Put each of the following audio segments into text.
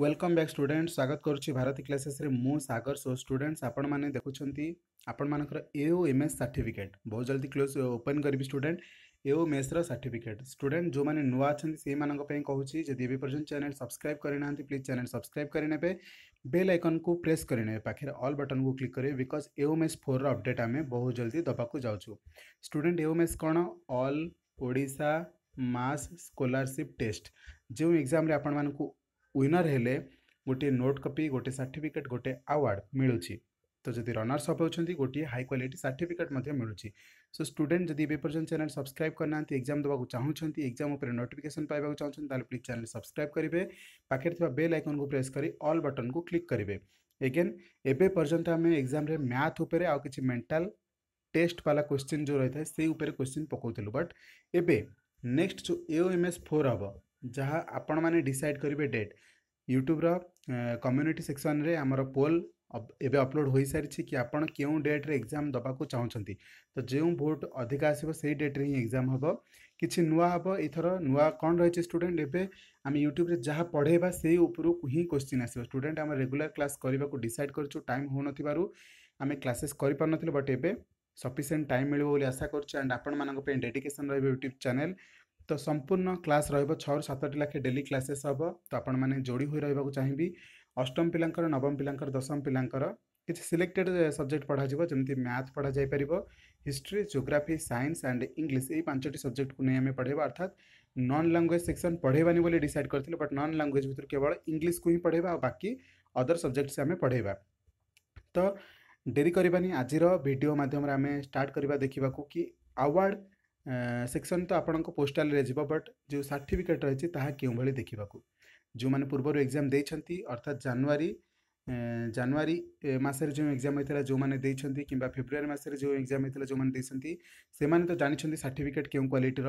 welcome back student स्वागत करुच्ची Bharati classes सगर सो स्टूडेंट्स आपण मैंने आपण मानक एओ एम एस सार्टिफिकेट बहुत जल्दी क्लोज ओपन करी student A O M S certificate student जो मैंने नुआ अच्छे से मैं कहूँ जी एपर्यंत चैनल सब्सक्राइब करना प्लीज चैनल सब्सक्राइब करे बेल आइकन को प्रेस करेंगे पाखे अल् बटन को क्लिक करेंगे because A O M S four update आम बहुत जल्दी देवाक जाऊँ स्टूडेंट एओ एम एस कौन अल्ओा मस स्कलारसीप टेस्ट जो एक्जाम आपण मूँ विनर हेले गोटे नोट कपी गोटे सार्टिफिकेट गोटे आवार्ड मिलू तो जब रनर्स अफ हो गोटे हाई क्वाटी सार्टिफिकेट मिलू सो स्टूडेंट जब पर्यटन चैनल सब्सक्राइब करना एक्जाम देखा चाहूँ एक्जाम उपर नोटिकेसन पाइबा चाहते प्लीज चैनल सब्सक्राइब करेंगे पाखे थोड़ा बेल आइकन को प्रेस कर अल् बटन को क्लिक करेंगे एगेन एवं पर्यटन आम एक्जाम मैथ उपर आ कि मेन्टाल टेस्ट वाला क्वेश्चन जो रही है से उपर क्वेश्चन पकोलु बट ए नेक्स्ट जो एओ एम एस फोर हम ଯାହା ଆପଣମାନେ ଡିସାଇଡ଼୍ କରିବେ ଡେଟ୍ ୟୁଟ୍ୟୁବ୍ର କମ୍ୟୁନିଟି ସେକ୍ସନ୍ରେ ଆମର ପୋଲ୍ ଏବେ ଅପଲୋଡ଼ ହୋଇସାରିଛି କି ଆପଣ କେଉଁ ଡେଟ୍ରେ ଏକ୍ଜାମ୍ ଦେବାକୁ ଚାହୁଁଛନ୍ତି ତ ଯେଉଁ ଭୋଟ୍ ଅଧିକା ଆସିବ ସେଇ ଡେଟ୍ରେ ହିଁ ଏକ୍ଜାମ୍ ହେବ କିଛି ନୂଆ ହେବ ଏଥର ନୂଆ କ'ଣ ରହିଛି ଷ୍ଟୁଡ଼େଣ୍ଟ ଏବେ ଆମେ ୟୁଟ୍ୟୁବ୍ରେ ଯାହା ପଢ଼େଇବା ସେଇ ଉପରୁ ହିଁ କୋଶ୍ଚିନ୍ ଆସିବ ଷ୍ଟୁଡ଼େଣ୍ଟ ଆମେ ରେଗୁଲାର କ୍ଲାସ୍ କରିବାକୁ ଡିସାଇଡ଼୍ କରିଛୁ ଟାଇମ୍ ହେଉନଥିବାରୁ ଆମେ କ୍ଲାସେସ୍ କରିପାରୁନଥିଲୁ ବଟ୍ ଏବେ ସଫିସିଏଣ୍ଟ ଟାଇମ୍ ମିଳିବ ବୋଲି ଆଶା କରୁଛୁ ଆଣ୍ଡ ଆପଣମାନଙ୍କ ପାଇଁ ଡେଡିକେସନ୍ ରହିବ ୟୁଟ୍ୟୁବ୍ ଚ୍ୟାନେଲ୍ तो संपूर्ण क्लास रु सतट लाखे डेली क्लासेस हम तो आपण मैंने जोड़ी हो रहा चाहिए अष्टम पिलांर नवम पिलांर दशम पिलांर किसी सिलेक्टेड सब्जेक्ट पढ़ा जमी मैथ पढ़ा जापर history geography science and English यही पांचट सब्जेक्ट को नहीं आम पढ़े अर्थात नन लांगुएज सेक्शन पढ़ेबानी बोली डिसाइड करते बट नन लांगुएज भितर केवल इंग्लीश को ही पढ़ेगा और बाकी अदर सब्जेक्ट से आम पढ़ेगा तो डेरी करवानी आज भिडियो मध्यम आम स्टार्ट करवा देखा कि आवार्ड सेक्शन तो आपण को पोस्टाल बट जो सार्टिफिकेट रही क्यों भाई देखा जो मैंने पूर्व एक्जाम दे अर्थात जानुरी जानुरी मसरे जो एक्जाम होता जो मैंने कि फेब्रुआर मसरे जो एक्जाम होता जो मैंने से मैंने तो जानते सार्टिफिकेट क्यों क्वाटर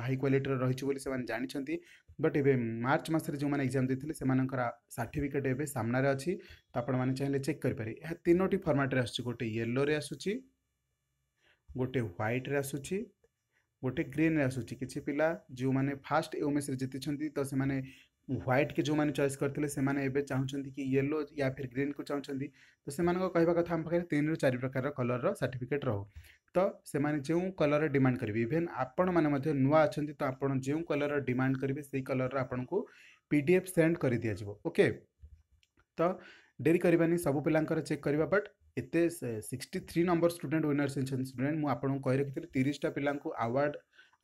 हाई क्वाटर रही से जानते बट ए मार्च मसरे जो मैंने एक्जाम देते से सार्टिफिकेट एवं सामने अच्छी तो आप चाहिए चेक करपे यह तीनो फर्माट्रे आस गोटे येलो आसूँ गोटे ह्वैट्रे आसूँ गोटे ग्रीन आसूँ कि पिला जो मैंने फास्ट एमएस जीति तो से ह्वैट के जो मैंने चयस करते से चाहते कि येलो या फिर ग्रीन को चाहते तो से कहवा कथ पाखे तीन रू चार प्रकार कलर सार्टिफिकेट रो तो से कलर डिमाण करेंगे इभेन आपण मैंने नुआ अच्छा तो आप जो कलर डिमाण करेंगे से कलर आपको पी डी एफ सेंड कर दिज्व ओके तो डेरी करें सब पिला चेक करवा बट एत sixty three number student winners in student मुझे कही रखी थी तीसटा पिला आवार्ड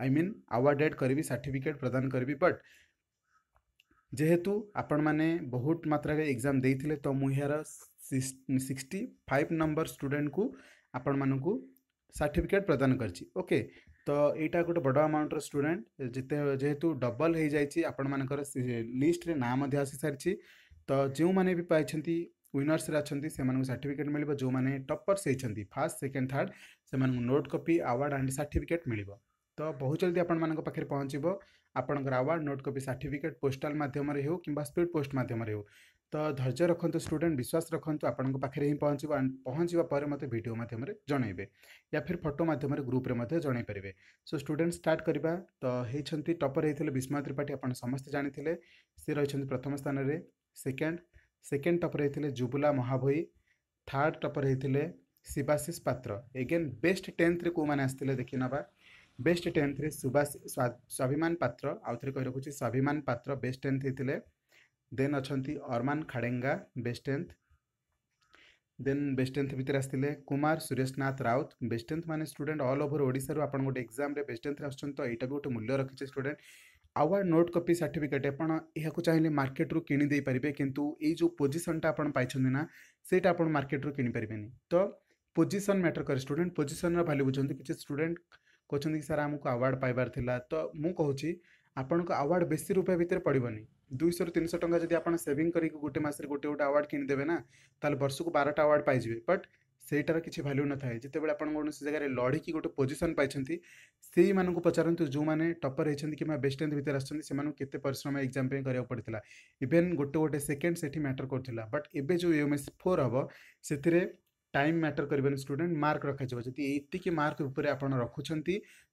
आई मीन आवार्डेड करी सार्टिफिकेट प्रदान करी बट जेहेतु आपण मैंने बहुत मात्रा के एग्जाम दे तो मुझे सिक्सटी फाइव नंबर स्टूडेंट को आपण मानक सार्टिफिकेट प्रदान करके तो यहाँ गोटे बड़ आमाउंट स्टूडेंट जेहेतु डबल हो जाए आपण मानक लिस्ट में नाम आसी सारी तो जो मैंने भी पाई विनर्स अच्छे सार्टिफिकेट मिले जो मैंने टपर्स होती फास्ट सेकेंड थार्ड से note copy award and certificate मिल तो बहुत जल्दी आपखे पहुँचव आपंकर award note copy certificate postal मध्यम हो कि स्पीड पोस्ट मध्यम हो ତ ଧୈର୍ଯ୍ୟ ରଖନ୍ତୁ ଷ୍ଟୁଡେଣ୍ଟ ବିଶ୍ୱାସ ରଖନ୍ତୁ ଆପଣଙ୍କ ପାଖରେ ହିଁ ପହଞ୍ଚିବ ଆଣ୍ଡ ପହଞ୍ଚିବା ପରେ ମୋତେ ଭିଡ଼ିଓ ମାଧ୍ୟମରେ ଜଣାଇବେ ୟା ଫିର୍ ଫଟୋ ମାଧ୍ୟମରେ ଗ୍ରୁପ୍ରେ ମଧ୍ୟ ଜଣାଇ ପାରିବେ ସୋ ଷ୍ଟୁଡେଣ୍ଟ ଷ୍ଟାର୍ଟ କରିବା ତ ହେଇଛନ୍ତି ଟପର୍ ହେଇଥିଲେ ବିସ୍ମୟ ତ୍ରିପାଠୀ ଆପଣ ସମସ୍ତେ ଜାଣିଥିଲେ ସେ ରହିଛନ୍ତି ପ୍ରଥମ ସ୍ଥାନରେ ସେକେଣ୍ଡ ସେକେଣ୍ଡ ଟପର୍ ହେଇଥିଲେ ଜୁବୁଲା ମହାଭୋଇ ଥାର୍ଡ଼ ଟପର୍ ହେଇଥିଲେ ଶିବାଶିଷ ପାତ୍ର ଏଗେନ୍ ବେଷ୍ଟ ଟେନ୍ଥରେ କେଉଁମାନେ ଆସିଥିଲେ ଦେଖିନେବା ବେଷ୍ଟ ଟେନ୍ଥରେ ସୁବାସ ସ୍ୱାଭିମାନ ପାତ୍ର ଆଉଥରେ କହି ରଖୁଛି ସ୍ୱାଭିମାନ ପାତ୍ର ବେଷ୍ଟ ଟେନ୍ଥ ହେଇଥିଲେ देन अच्छा अरमान खाड़ेगा बेस्टेन्थ देन बेस्टेन्थ भितर आसते कुमार सुरेशनाथ राउत बेस्टेन्थ मैंने स्टूडेंट अल ओवर ओडार आप गोटे एक्जाम बेस्टेन्थ आस गोटे मूल्य रखी स्टूडेंट आउ आर नोट कपी सार्टिफिकेट आपको चाहिए मार्केट रू कि जो पोजिशन पोजिशनटा आप पाइना से मार्केट रू कि तो पोजिशन मैटर कै स्टूडेंट पोजिशन रैल्यू बुझे कि स्टूडेंट कहते कि सर आमको आवार्ड पाइबार तो मुझे आपको आवार्ड बेसी रुपया भितर पड़े ना दुई रू तीन शौ टा जब आप से करके गोटे मस गोटे गोटे आवार्ड किनीदे ना तो वर्षक बारटा अवार्ड पाइज बट से किसी भैल्यू न था जिते आपस जगह लड़िक गोटे पोजिशन पाई से पचारत जो मैंने टपर होती कि बेस्ट टेन्थ भितर आते परिश्रम एक्जाम करा पड़ता इवेन गोटे गोटे सेकेंड से मैटर करुला बट एवं जो यूएम एस फोर हम से टाइम मैटर करें स्टूडेंट मार्क रखा जाए जी ये मार्क उपर आप रखुंत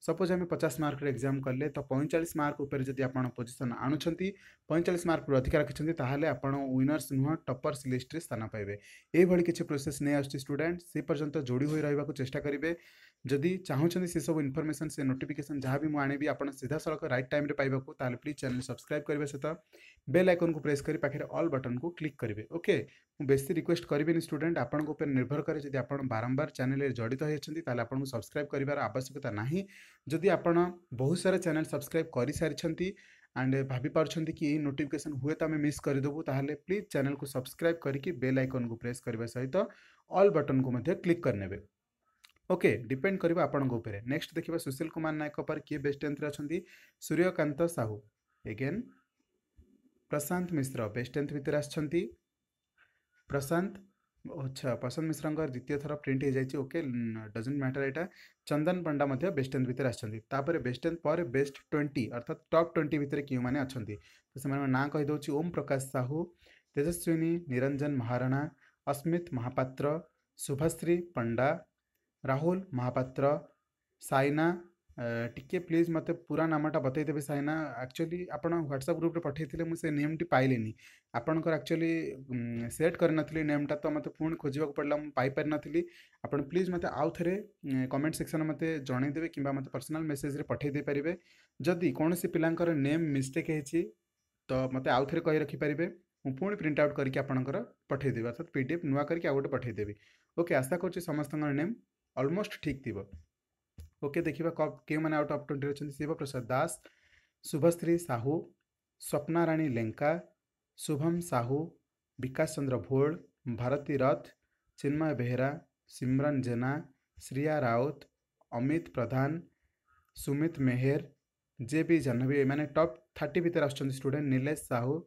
सपोज आम पचास मार्क एक्जाम कले तो पैंचाश मार्क जब आप पोजिशन आणुंट पैंचाश मार्क अधिक रखिंट ताहले नुह टपर्स में स्थान पाए यह किसी प्रोसेस नहीं आस स्टूडेंट से पर्यटन जोड़ी हो रहा चेस्टा करेंगे जदि चाहूँ से सब इनफर्मेसन से नोटिफिकेसन जहाँ भी मुझे आप सीधा सड़क रईट टाइम पाइबा ताल प्लीज चैनल सब्सक्राइब करने सहित बेल आइकन को प्रेस कर पाखे अल बटन को क्लिक करेंगे ओके बेसी रिक्वेस्ट करें स्टूडेंट आप निर्भर कैसे आप बारंबार चैनल जड़ित होती आपको सब्सक्राइब कर आवश्यकता नहीं जदि आप बहुत सारा चैनल सब्सक्राइब कर सारी एंड भाभी कि ये नोटिफिकेशन हुए तो आम मिस करदेबू तो प्लीज चैनल को सब्सक्राइब करके बेल आइकन को प्रेस करने सहित अल बटन को मैं क्लिक करने ओके डिपेंड कर आपर नेक्स्ट देखा सुशील कुमार नायक पर किए बेस्ट टेन्थ अच्छा Suryakant Sahu again Prashant Mishra best tenth भितर आशांत ଆଚ୍ଛା ପ୍ରଶାନ୍ତ ମିଶ୍ରଙ୍କର ଦ୍ୱିତୀୟ ଥର ପ୍ରିଣ୍ଟ ହେଇଯାଇଛି ଓକେ ଡଜେଣ୍ଟ ମ୍ୟାଟର ଏଇଟା ଚନ୍ଦନ ପଣ୍ଡା ମଧ୍ୟ ବେଷ୍ଟ ଟେନ୍ ଭିତରେ ଆସିଛନ୍ତି ତାପରେ ବେଷ୍ଟ ଟେନ୍ ପରେ ବେଷ୍ଟ ଟ୍ୱେଣ୍ଟି ଅର୍ଥାତ୍ ଟପ୍ ଟ୍ୱେଣ୍ଟି ଭିତରେ କେଉଁମାନେ ଅଛନ୍ତି ତ ସେମାନଙ୍କ ନାଁ କହିଦେଉଛି ଓମ୍ ପ୍ରକାଶ ସାହୁ ତେଜସ୍ୱିନୀ ନିରଞ୍ଜନ ମହାରଣା ଅସ୍ମିତ ମହାପାତ୍ର ଶୁଭଶ୍ରୀ ପଣ୍ଡା ରାହୁଲ ମହାପାତ୍ର ସାଇନା टिके प्लीज मत पूरा नामटा बतईदे सहना आकचुअली आप ह्वाट्सअप ग्रुप पठाई थे मुझे नेम टी पाइली आपंकर आकचुअली सेट करी नेमटा तो मत पुणी खोजाक पड़ा मुझार नी आप प्लीज मत आउ थे कमेंट सेक्शन मत जनईदे कि मत पर्सनाल मेसेज पठाई पारे जदि कौन पिलांर नेम मिस्टेक है तो मत आउ थे कही रखिपारे मुझे पुणी प्रिंट आउट करके आपंकर पठाईदेवी अर्थात पी डी नुआ करके आउ गए पठाईदेवी ओके आशा करेम अलमोस्ट ठीक थी ଓକେ ଦେଖିବା କେଉଁମାନେ ଆଉଟ୍ ଅଫ୍ ट्वेंटी ଅଛନ୍ତି शिवप्रसाद दास शुभश्री साहू स्वप्नाराणी लेंका शुभम साहू विकास चंद्र भोल भारती रथ चिन्मय बेहरा सिमरन जेना श्रिया राउत अमित प्रधान सुमित मेहर जे भी जाह्नवी मैंने टॉप थर्टी भितर आसुँच स्टूडेंट नीलेश साहू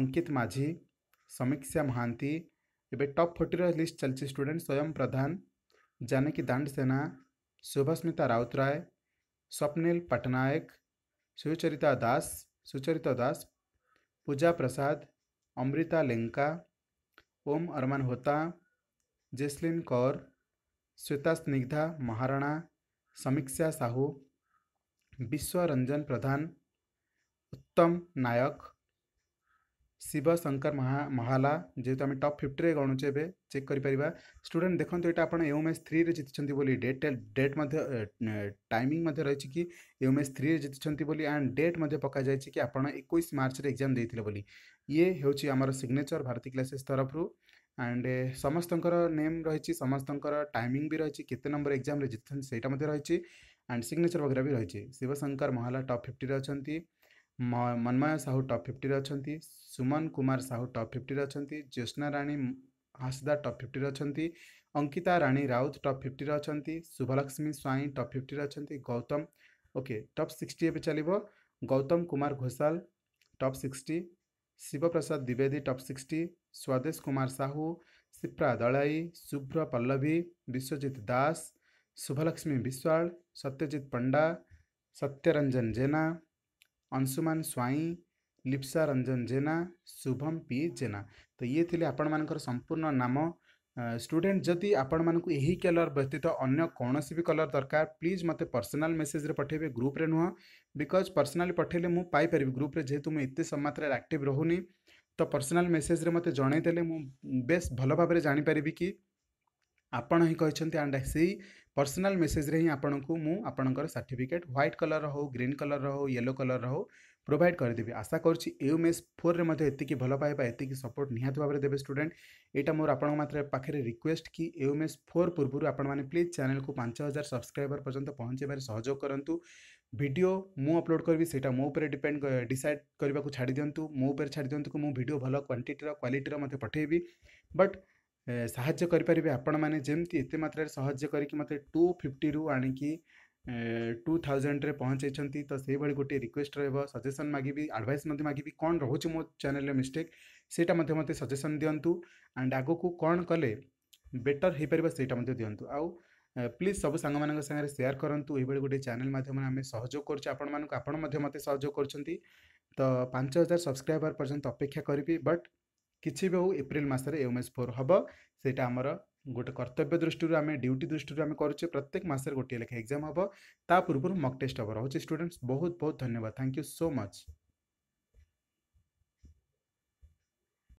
अंकित माझी समीक्षा महांती एवं टॉप फोर्टी लिस्ट चलती स्टूडेंट स्वयं प्रधान जानकी दांड सेना शुभस्मिता राउत राय स्वप्निल पटनायक सुचरिता दास सुचरिता दास पूजा प्रसाद अमृता लेंका ओम अरमान होता जेस्लिन कौर श्वेता स्निग्धा महाराणा समीक्षा साहू विश्वरंजन प्रधान उत्तम नायक शिवशंकर महा महाला जेहतु आम टप फिफ्टी में गणुचे एवं चेक कर स्टूडेंट देखते ये आप एम एस थ्री जीति डेट डेट टाइमिंग रही कि एम एस थ्री जीति एंड डेट पक जाए कि आप एक मार्च एक्जाम देते ये हूँ आम सिग्नेचर भारती क्लासेस तरफ एंड समस्त नेम रही समस्त टाइमिंग भी रही के नंबर एक्जाम जीति से रही एंड सिग्नेचर वगैरह भी रही शिवशंकर महाला टप फिफ्टी अच्छा मनमय साहू टप फिफ्टी अच्छा सुमन कुमार साहू टप फिफ्टी अच्छा ज्योत्ना राणी हासदा टप फिफ्टी अच्छा अंकिता राणी राउत टप फिफ्टी अच्छा शुभलक्ष्मी स्वाई टप फिफ्टी अच्छा गौतम ओके टप सिक्सटी एवं चलो Gautam Kumar Ghoshal top sixty Shivprasad Dwivedi top sixty Swadesh Kumar Sahu Sipra Dalai Subhra Pallavi Biswajit Das Subhalaxmi Biswal Satyajit Panda Satyaranjan Jena Anshuman Swain Lipsa Ranjan Jena Subham P Jena तो ये थे आपण मानक संपूर्ण नाम स्टूडेंट जदि आपण मानक यही कलर व्यतीत अगर कौन सी कलर दरकार प्लीज मत पर्सनाल मेसेज पठेबे ग्रुप नुह बिकज पर्सनाल पठेले मुझार ग्रुप जेहेतु मुझे एत मात्र आक्ट रोनी तो पर्सनाल मेसेज मत जनईदे मु बेस भल भाव जापरि कि आपण ही एंड से पर्सनाल मेसेज्रे हिंपर सार्टिफिकेट ह्वैट कलर हो ग्रीन कलर हो येलो कलर हो प्रोभाइड करदेवि आशा करुच्ची एम एस फोर में मैं भल पाइबा ये सपोर्ट निहत भाव में देते स्टूडे यहाँ मोर आप पाखे रिक्वेस्ट कि एम एस फोर पूर्व आपने प्लीज चेल को पांच हजार सब्सक्राइबर पर्यटन पहुँचे सहयोग करूँ भिड मुलोड करी से डिपेड डिसाइड करने को छाड़ दिंतु मोर छाड़ दिंतु कि मुझे भिड भल क्वांटीटर क्वाटर मत पठेबि बट साय करें जमी एत मात्र करके मतलब टू फिफ्टी आणिकी ଟୁ ଥାଉଜେଣ୍ଡରେ ପହଞ୍ଚାଇଛନ୍ତି ତ ସେଇଭଳି ଗୋଟିଏ ରିକ୍ୱେଷ୍ଟ ରହିବ ସଜେସନ୍ ମାଗିବି ଆଡ଼ଭାଇସ୍ ମଧ୍ୟ ମାଗିବି କ'ଣ ରହୁଛି ମୋ ଚ୍ୟାନେଲରେ ମିଷ୍ଟେକ୍ ସେଇଟା ମଧ୍ୟ ମୋତେ ସଜେସନ୍ ଦିଅନ୍ତୁ ଆଣ୍ଡ ଆଗକୁ କ'ଣ କଲେ ବେଟର୍ ହୋଇପାରିବ ସେଇଟା ମଧ୍ୟ ଦିଅନ୍ତୁ ଆଉ ପ୍ଲିଜ୍ ସବୁ ସାଙ୍ଗମାନଙ୍କ ସାଙ୍ଗରେ ସେୟାର କରନ୍ତୁ ଏଇଭଳି ଗୋଟେ ଚ୍ୟାନେଲ୍ ମାଧ୍ୟମରେ ଆମେ ସହଯୋଗ କରୁଛୁ ଆପଣମାନଙ୍କୁ ଆପଣ ମଧ୍ୟ ମୋତେ ସହଯୋଗ କରୁଛନ୍ତି ତ ପାଞ୍ଚ ହଜାର ସବସ୍କ୍ରାଇବର୍ ପର୍ଯ୍ୟନ୍ତ ଅପେକ୍ଷା କରିବି ବଟ୍ କିଛି ବି ହେଉ ଏପ୍ରିଲ ମାସରେ ଏମ୍ ଫୋର୍ ହେବ ସେଇଟା ଆମର ଗୋଟେ କର୍ତ୍ତବ୍ୟ ଦୃଷ୍ଟିରୁ ଆମେ ଡ୍ୟୁଟି ଦୃଷ୍ଟିରୁ ଆମେ କରୁଛେ ପ୍ରତ୍ୟେକ ମାସରେ ଗୋଟିଏ ଲେଖା ଏକ୍ଜାମ୍ ହେବ ତା ପୂର୍ବରୁ ମକ୍ ଟେଷ୍ଟ ହେବ ରହୁଛି ଷ୍ଟୁଡେଣ୍ଟସ୍ ବହୁତ ବହୁତ ଧନ୍ୟବାଦ ଥ୍ୟାଙ୍କ ୟୁ ସୋ ମଚ୍